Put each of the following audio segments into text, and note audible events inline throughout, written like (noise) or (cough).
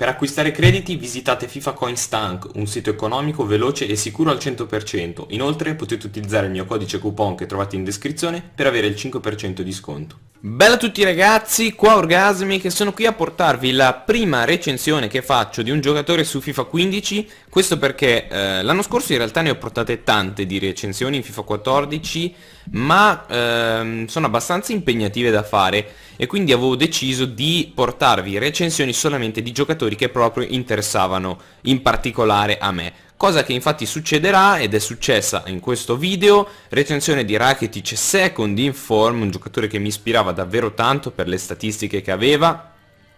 Per acquistare crediti visitate FIFA Coin Stank, un sito economico, veloce e sicuro al 100%. Inoltre potete utilizzare il mio codice coupon che trovate in descrizione per avere il 5% di sconto. Bella a tutti ragazzi, qua Orgasmi che sono qui a portarvi la prima recensione che faccio di un giocatore su FIFA 15 Questo perché eh, l'anno scorso in realtà ne ho portate tante di recensioni in FIFA 14 Ma ehm, sono abbastanza impegnative da fare e quindi avevo deciso di portarvi recensioni solamente di giocatori che proprio interessavano in particolare a me cosa che infatti succederà ed è successa in questo video, recensione di Rakitic second in form, un giocatore che mi ispirava davvero tanto per le statistiche che aveva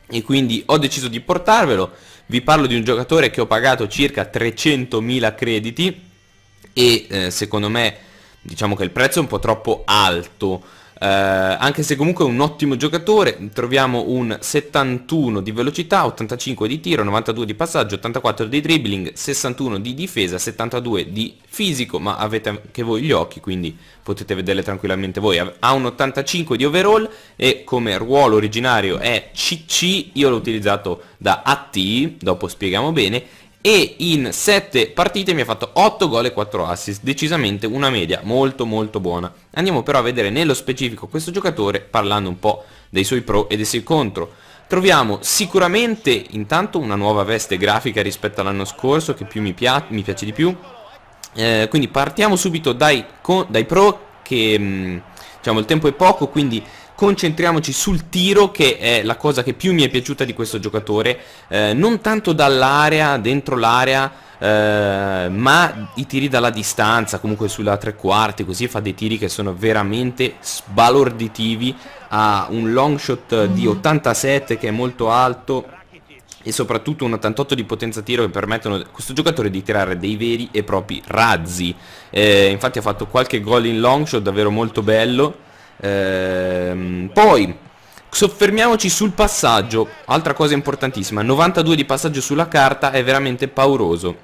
e quindi ho deciso di portarvelo, vi parlo di un giocatore che ho pagato circa 300.000 crediti e eh, secondo me diciamo che il prezzo è un po' troppo alto eh, anche se comunque è un ottimo giocatore, troviamo un 71 di velocità, 85 di tiro, 92 di passaggio, 84 di dribbling, 61 di difesa, 72 di fisico, ma avete anche voi gli occhi, quindi potete vederle tranquillamente voi. Ha un 85 di overall e come ruolo originario è CC, io l'ho utilizzato da AT, dopo spieghiamo bene, e in 7 partite mi ha fatto 8 gol e 4 assist, decisamente una media molto molto buona. Andiamo però a vedere nello specifico questo giocatore parlando un po' dei suoi pro e dei suoi contro. Troviamo sicuramente intanto una nuova veste grafica rispetto all'anno scorso che più mi, pia mi piace di più. Eh, quindi partiamo subito dai, dai pro che mm, diciamo il tempo è poco quindi concentriamoci sul tiro che è la cosa che più mi è piaciuta di questo giocatore, eh, non tanto dall'area, dentro l'area, Uh, ma i tiri dalla distanza, comunque sulla tre quarti, così fa dei tiri che sono veramente sbalorditivi, ha un long shot di 87 che è molto alto e soprattutto un 88 di potenza tiro che permettono a questo giocatore di tirare dei veri e propri razzi. Eh, infatti ha fatto qualche gol in long shot davvero molto bello Ehm, poi Soffermiamoci sul passaggio, altra cosa importantissima, 92 di passaggio sulla carta è veramente pauroso.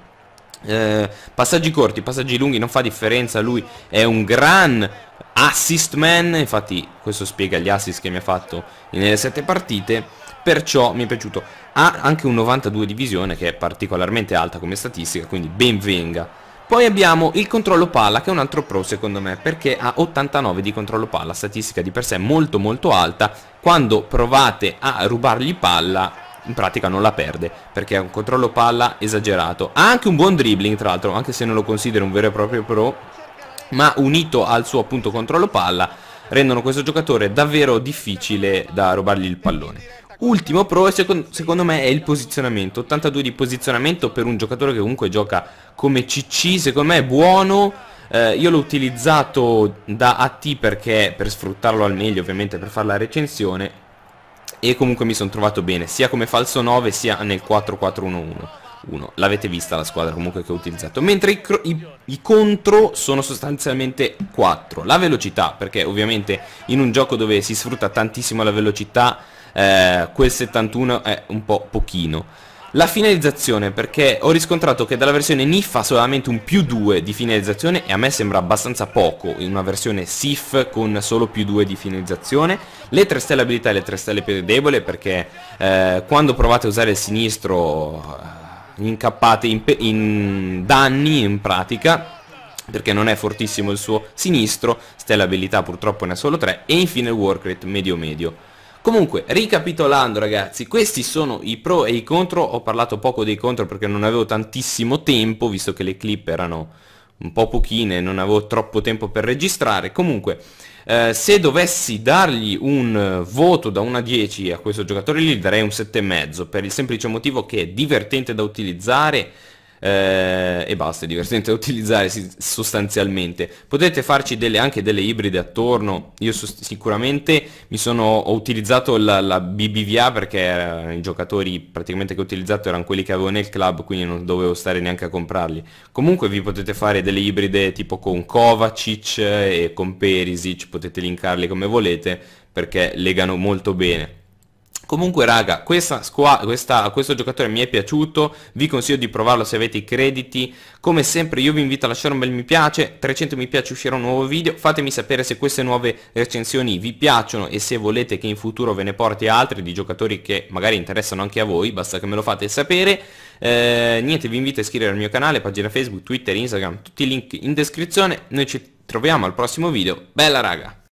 Eh, passaggi corti, passaggi lunghi non fa differenza, lui è un gran assist man, infatti questo spiega gli assist che mi ha fatto nelle 7 partite, perciò mi è piaciuto. Ha anche un 92 di visione che è particolarmente alta come statistica, quindi ben venga poi abbiamo il controllo palla che è un altro pro secondo me perché ha 89 di controllo palla, statistica di per sé molto molto alta. Quando provate a rubargli palla in pratica non la perde perché è un controllo palla esagerato. Ha anche un buon dribbling tra l'altro anche se non lo considero un vero e proprio pro ma unito al suo appunto controllo palla rendono questo giocatore davvero difficile da rubargli il pallone. Ultimo pro secondo, secondo me è il posizionamento 82 di posizionamento per un giocatore che comunque gioca come CC Secondo me è buono eh, Io l'ho utilizzato da AT perché per sfruttarlo al meglio ovviamente per fare la recensione E comunque mi sono trovato bene sia come falso 9 sia nel 4-4-1-1 L'avete vista la squadra comunque che ho utilizzato Mentre i, i, i, contro sono sostanzialmente 4 La velocità perché ovviamente in un gioco dove si sfrutta tantissimo la velocità eh, quel 71 è un po' pochino. La finalizzazione perché ho riscontrato che dalla versione NIF ha solamente un più 2 di finalizzazione e a me sembra abbastanza poco in una versione SIF con solo più 2 di finalizzazione. Le 3 stelle abilità e le 3 stelle più debole perché eh, quando provate a usare il sinistro eh, incappate in, in danni in pratica perché non è fortissimo il suo sinistro, stella abilità purtroppo ne ha solo 3 e infine il work rate medio medio. Comunque, ricapitolando ragazzi, questi sono i pro e i contro, ho parlato poco dei contro perché non avevo tantissimo tempo, visto che le clip erano un po' pochine, non avevo troppo tempo per registrare, comunque eh, se dovessi dargli un eh, voto da 1 a 10 a questo giocatore gli darei un 7,5 per il semplice motivo che è divertente da utilizzare, eh, e basta, è divertente da (laughs) utilizzare sostanzialmente. Potete farci delle, anche delle ibride attorno, io sicuramente mi sono, ho utilizzato la, la BBVA perché eh, i giocatori praticamente che ho utilizzato erano quelli che avevo nel club, quindi non dovevo stare neanche a comprarli. Comunque vi potete fare delle ibride tipo con Kovacic eh, e con Perisic, potete linkarli come volete perché legano molto bene. Comunque raga, questa questa, questo giocatore mi è piaciuto, vi consiglio di provarlo se avete i crediti, come sempre io vi invito a lasciare un bel mi piace, 300 mi piace uscirà un nuovo video, fatemi sapere se queste nuove recensioni vi piacciono e se volete che in futuro ve ne porti altri di giocatori che magari interessano anche a voi, basta che me lo fate sapere. Eh, niente, vi invito a iscrivervi al mio canale, pagina Facebook, Twitter, Instagram, tutti i link in descrizione, noi ci troviamo al prossimo video, bella raga!